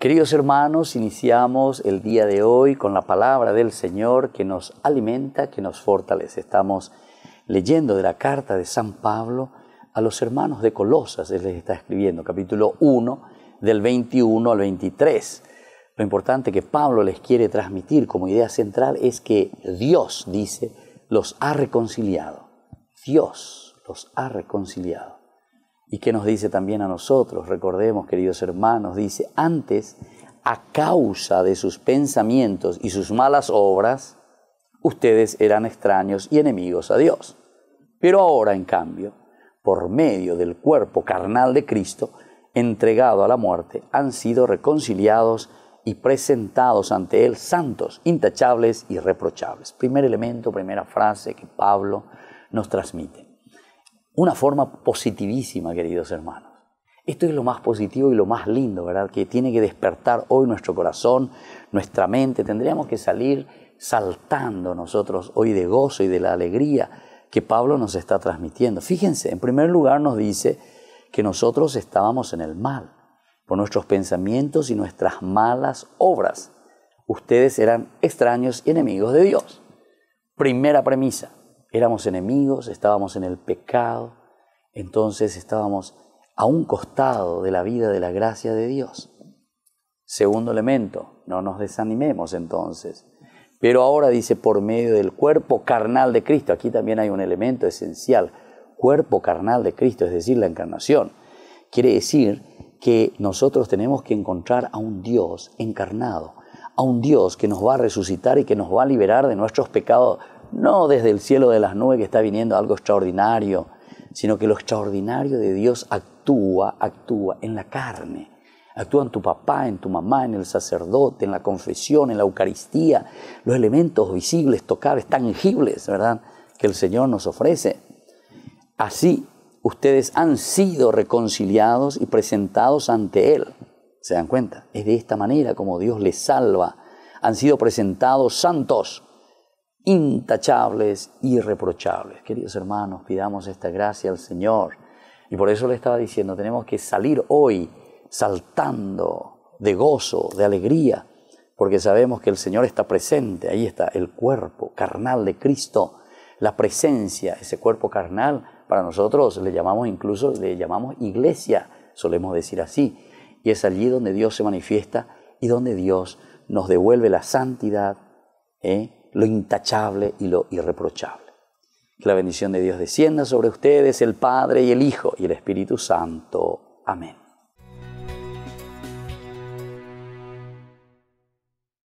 Queridos hermanos, iniciamos el día de hoy con la palabra del Señor que nos alimenta, que nos fortalece. Estamos leyendo de la carta de San Pablo a los hermanos de Colosas, él les está escribiendo, capítulo 1, del 21 al 23. Lo importante que Pablo les quiere transmitir como idea central es que Dios, dice, los ha reconciliado. Dios los ha reconciliado. ¿Y qué nos dice también a nosotros? Recordemos, queridos hermanos, dice, antes, a causa de sus pensamientos y sus malas obras, ustedes eran extraños y enemigos a Dios. Pero ahora, en cambio, por medio del cuerpo carnal de Cristo, entregado a la muerte, han sido reconciliados y presentados ante Él santos, intachables y reprochables. Primer elemento, primera frase que Pablo nos transmite una forma positivísima, queridos hermanos. Esto es lo más positivo y lo más lindo, ¿verdad? Que tiene que despertar hoy nuestro corazón, nuestra mente. Tendríamos que salir saltando nosotros hoy de gozo y de la alegría que Pablo nos está transmitiendo. Fíjense, en primer lugar nos dice que nosotros estábamos en el mal por nuestros pensamientos y nuestras malas obras. Ustedes eran extraños y enemigos de Dios. Primera premisa. Éramos enemigos, estábamos en el pecado, entonces estábamos a un costado de la vida de la gracia de Dios. Segundo elemento, no nos desanimemos entonces. Pero ahora dice por medio del cuerpo carnal de Cristo. Aquí también hay un elemento esencial, cuerpo carnal de Cristo, es decir, la encarnación. Quiere decir que nosotros tenemos que encontrar a un Dios encarnado, a un Dios que nos va a resucitar y que nos va a liberar de nuestros pecados, no desde el cielo de las nubes que está viniendo algo extraordinario, sino que lo extraordinario de Dios actúa, actúa en la carne. Actúa en tu papá, en tu mamá, en el sacerdote, en la confesión, en la Eucaristía, los elementos visibles, tocables, tangibles, ¿verdad?, que el Señor nos ofrece. Así ustedes han sido reconciliados y presentados ante Él. ¿Se dan cuenta? Es de esta manera como Dios les salva. Han sido presentados santos intachables, irreprochables. Queridos hermanos, pidamos esta gracia al Señor. Y por eso le estaba diciendo, tenemos que salir hoy saltando de gozo, de alegría, porque sabemos que el Señor está presente, ahí está el cuerpo carnal de Cristo, la presencia, ese cuerpo carnal, para nosotros le llamamos incluso, le llamamos iglesia, solemos decir así, y es allí donde Dios se manifiesta y donde Dios nos devuelve la santidad, ¿eh? lo intachable y lo irreprochable. Que la bendición de Dios descienda sobre ustedes, el Padre y el Hijo y el Espíritu Santo. Amén.